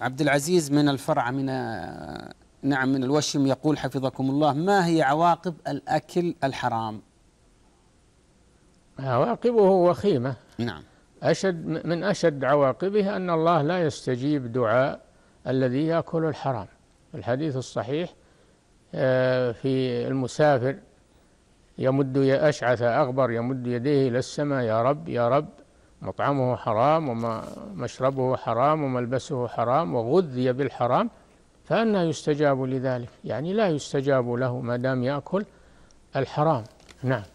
عبد العزيز من الفرع من آه، نعم من الوشم يقول حفظكم الله ما هي عواقب الأكل الحرام عواقبه وخيمة نعم أشد من أشد عواقبه أن الله لا يستجيب دعاء الذي يأكل الحرام الحديث الصحيح آه، في المسافر يمد يا أشعث أغبر يمد يديه إلى السماء يا رب يا رب مطعمه حرام ومشربه حرام وملبسه حرام وغذي بالحرام فأنا يستجاب لذلك يعني لا يستجاب له ما دام يأكل الحرام نعم